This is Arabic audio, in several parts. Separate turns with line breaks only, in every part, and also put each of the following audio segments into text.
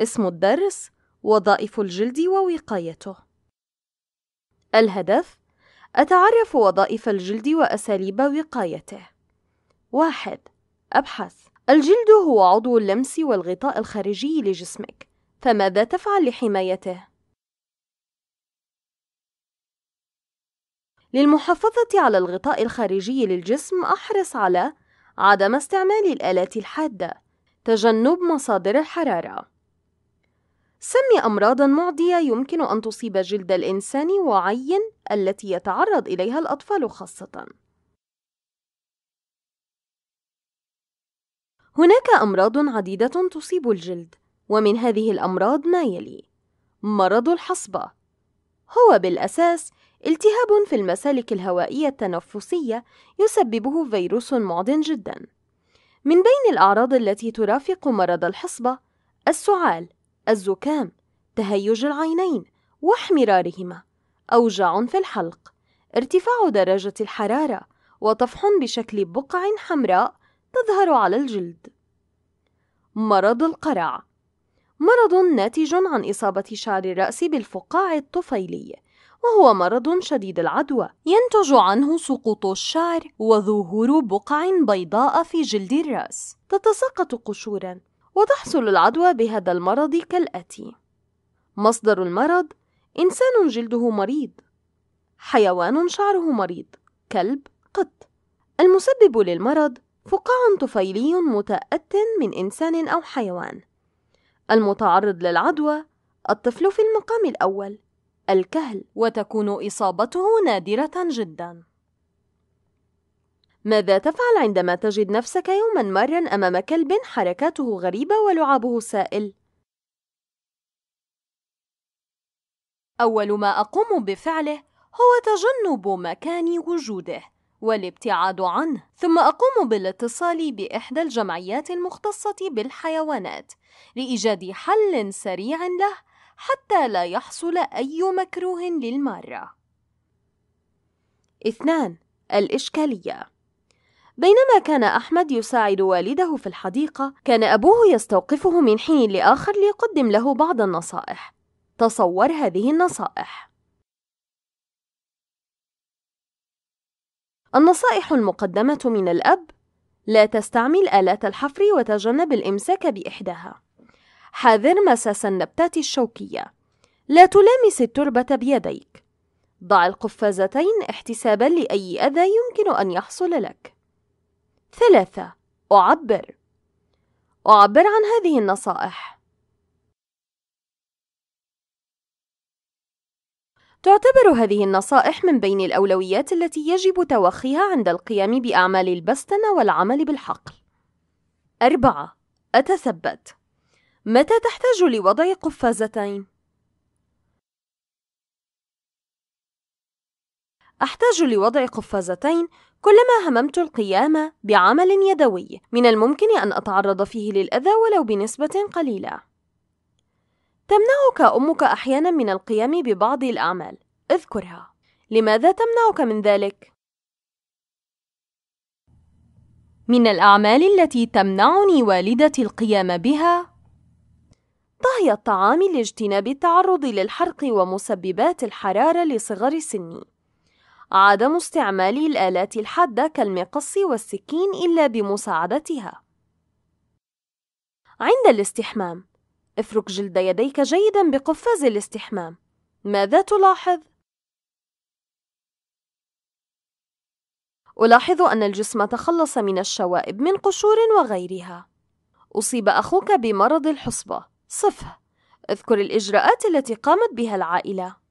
اسم الدرس وظائف الجلد ووقايته الهدف أتعرف وظائف الجلد وأساليب وقايته واحد أبحث الجلد هو عضو اللمس والغطاء الخارجي لجسمك فماذا تفعل لحمايته؟ للمحافظة على الغطاء الخارجي للجسم أحرص على عدم استعمال الآلات الحادة تجنب مصادر الحرارة سمي أمراضا معدية يمكن أن تصيب جلد الإنسان وعين التي يتعرض إليها الأطفال خاصة هناك أمراض عديدة تصيب الجلد ومن هذه الأمراض ما يلي مرض الحصبة هو بالأساس التهاب في المسالك الهوائية التنفسية يسببه فيروس معد جدا من بين الأعراض التي ترافق مرض الحصبة السعال الزكام تهيج العينين واحمرارهما أوجاع في الحلق ارتفاع درجة الحرارة وطفح بشكل بقع حمراء تظهر على الجلد مرض القرع مرض ناتج عن إصابة شعر الرأس بالفقاع الطفيلي وهو مرض شديد العدوى ينتج عنه سقوط الشعر وظهور بقع بيضاء في جلد الرأس تتساقط قشورا وتحصل العدوى بهذا المرض كالآتي مصدر المرض إنسان جلده مريض حيوان شعره مريض كلب قط المسبب للمرض فقاع طفيلي متأت من إنسان أو حيوان المتعرض للعدوى الطفل في المقام الأول الكهل وتكون إصابته نادرة جداً ماذا تفعل عندما تجد نفسك يوماً ماراً أمام كلب حركاته غريبة ولعابه سائل؟ أول ما أقوم بفعله هو تجنب مكان وجوده والابتعاد عنه ثم أقوم بالاتصال بإحدى الجمعيات المختصة بالحيوانات لإيجاد حل سريع له حتى لا يحصل أي مكروه للمارة. اثنان الإشكالية بينما كان أحمد يساعد والده في الحديقة كان أبوه يستوقفه من حين لآخر ليقدم له بعض النصائح تصور هذه النصائح النصائح المقدمة من الأب لا تستعمل آلات الحفر وتجنب الإمساك بإحداها حاذر مساس النبتات الشوكية لا تلامس التربة بيديك ضع القفازتين احتسابا لأي أذى يمكن أن يحصل لك ثلاثة أعبر أعبر عن هذه النصائح تعتبر هذه النصائح من بين الأولويات التي يجب توخيها عند القيام بأعمال البستنة والعمل بالحقل. أربعة: أتثبت. متى تحتاج لوضع قفازتين؟ أحتاج لوضع قفازتين كلما هممت القيام بعمل يدوي من الممكن أن أتعرض فيه للأذى ولو بنسبة قليلة تمنعك أمك أحيانا من القيام ببعض الأعمال اذكرها لماذا تمنعك من ذلك؟ من الأعمال التي تمنعني والدتي القيام بها طهي الطعام لاجتناب التعرض للحرق ومسببات الحرارة لصغر سني عدم استعمال الآلات الحادة كالمقص والسكين إلا بمساعدتها. عند الاستحمام، افرك جلد يديك جيدا بقفاز الاستحمام. ماذا تلاحظ؟ ألاحظ أن الجسم تخلص من الشوائب من قشور وغيرها. أصيب أخوك بمرض الحصبة، صفه. اذكر الإجراءات التي قامت بها العائلة.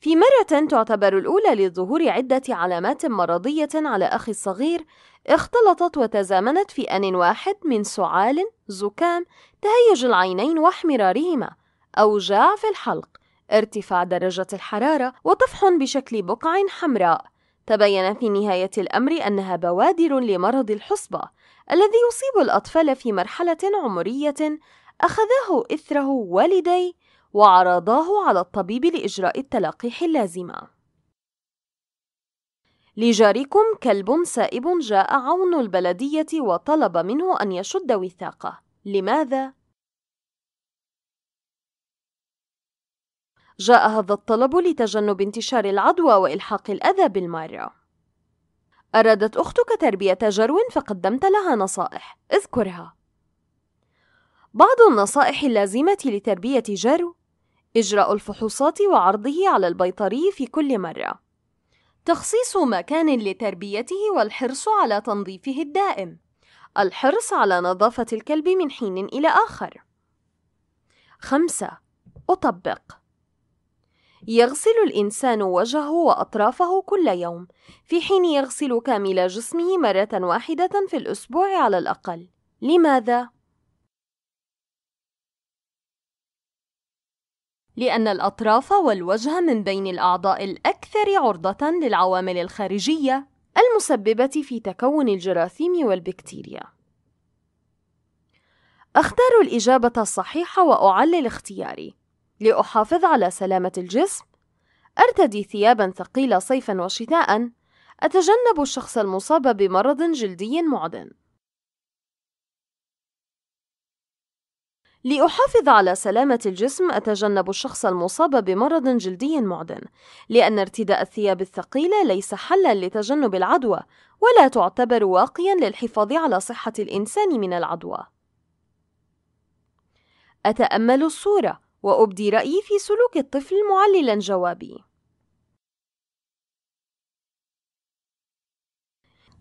في مرة تعتبر الأولى لظهور عدة علامات مرضية على أخي الصغير اختلطت وتزامنت في آن واحد من سعال، زكام، تهيج العينين واحمرارهما، أوجاع في الحلق، ارتفاع درجة الحرارة، وطفح بشكل بقع حمراء. تبين في نهاية الأمر أنها بوادر لمرض الحصبة الذي يصيب الأطفال في مرحلة عمرية أخذاه إثره والدي وعرضاه على الطبيب لإجراء التلقيح اللازمة لجاركم كلب سائب جاء عون البلدية وطلب منه أن يشد وثاقه لماذا؟ جاء هذا الطلب لتجنب انتشار العدوى وإلحاق الأذى بالمارة أرادت أختك تربية جرو فقدمت لها نصائح اذكرها بعض النصائح اللازمة لتربية جرو إجراء الفحوصات وعرضه على البيطري في كل مرة تخصيص مكان لتربيته والحرص على تنظيفه الدائم الحرص على نظافة الكلب من حين إلى آخر خمسة أطبق يغسل الإنسان وجهه وأطرافه كل يوم في حين يغسل كامل جسمه مرة واحدة في الأسبوع على الأقل لماذا؟ لأن الأطراف والوجه من بين الأعضاء الأكثر عرضة للعوامل الخارجية المسببة في تكون الجراثيم والبكتيريا. أختار الإجابة الصحيحة وأعلل اختياري لأحافظ على سلامة الجسم. أرتدي ثيابًا ثقيلة صيفًا وشتاءً. أتجنب الشخص المصاب بمرض جلدي معدن. لأحافظ على سلامة الجسم أتجنب الشخص المصاب بمرض جلدي معدن، لأن ارتداء الثياب الثقيلة ليس حلاً لتجنب العدوى، ولا تعتبر واقياً للحفاظ على صحة الإنسان من العدوى. أتأمل الصورة وأبدي رأيي في سلوك الطفل معللاً جوابي.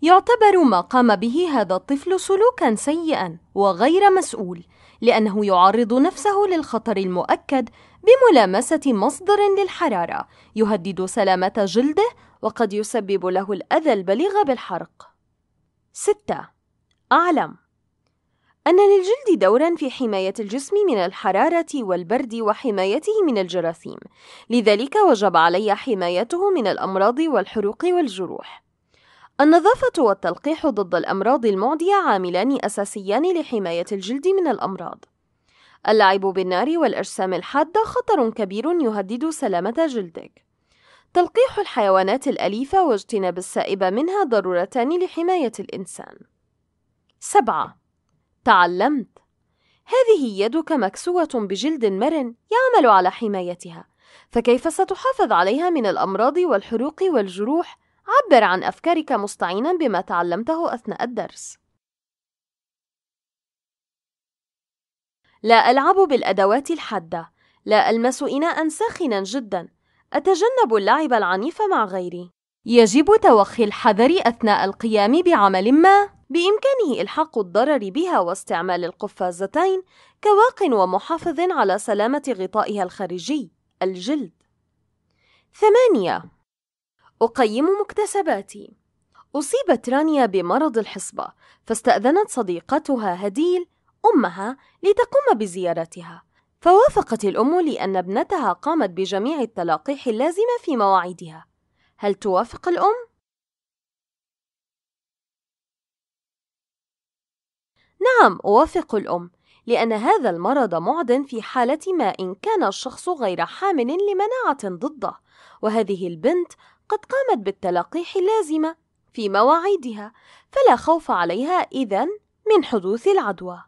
يعتبر ما قام به هذا الطفل سلوكا سيئا وغير مسؤول لأنه يعرض نفسه للخطر المؤكد بملامسة مصدر للحرارة يهدد سلامة جلده وقد يسبب له الأذى البليغ بالحرق. 6. أعلم أن للجلد دورًا في حماية الجسم من الحرارة والبرد وحمايته من الجراثيم، لذلك وجب علي حمايته من الأمراض والحروق والجروح. النظافة والتلقيح ضد الأمراض المعدية عاملان أساسيان لحماية الجلد من الأمراض. اللعب بالنار والأجسام الحادة خطر كبير يهدد سلامة جلدك. تلقيح الحيوانات الأليفة واجتناب السائبة منها ضرورتان لحماية الإنسان. 7. تعلمت هذه يدك مكسوة بجلد مرن يعمل على حمايتها، فكيف ستحافظ عليها من الأمراض والحروق والجروح عبر عن أفكارك مستعينا بما تعلمته أثناء الدرس لا ألعب بالأدوات الحادة لا ألمس إناء ساخنا جدا أتجنب اللعب العنيف مع غيري يجب توخي الحذر أثناء القيام بعمل ما بإمكانه إلحاق الضرر بها واستعمال القفازتين كواق ومحافظ على سلامة غطائها الخارجي الجلد ثمانية أقيم مكتسباتي أصيبت رانيا بمرض الحصبة فاستأذنت صديقتها هديل أمها لتقوم بزيارتها فوافقت الأم لأن ابنتها قامت بجميع التلاقيح اللازمة في مواعيدها هل توافق الأم؟ نعم أوافق الأم لأن هذا المرض معد في حالة ما إن كان الشخص غير حامل لمناعة ضده وهذه البنت قد قامت بالتلقيح اللازمة في مواعيدها فلا خوف عليها إذا من حدوث العدوى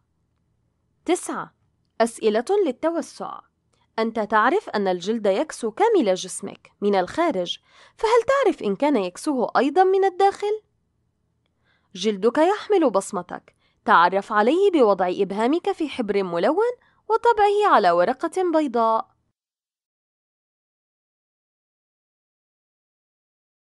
تسعة أسئلة للتوسع أنت تعرف أن الجلد يكسو كامل جسمك من الخارج فهل تعرف إن كان يكسوه أيضا من الداخل؟ جلدك يحمل بصمتك تعرف عليه بوضع إبهامك في حبر ملون وطبعه على ورقة بيضاء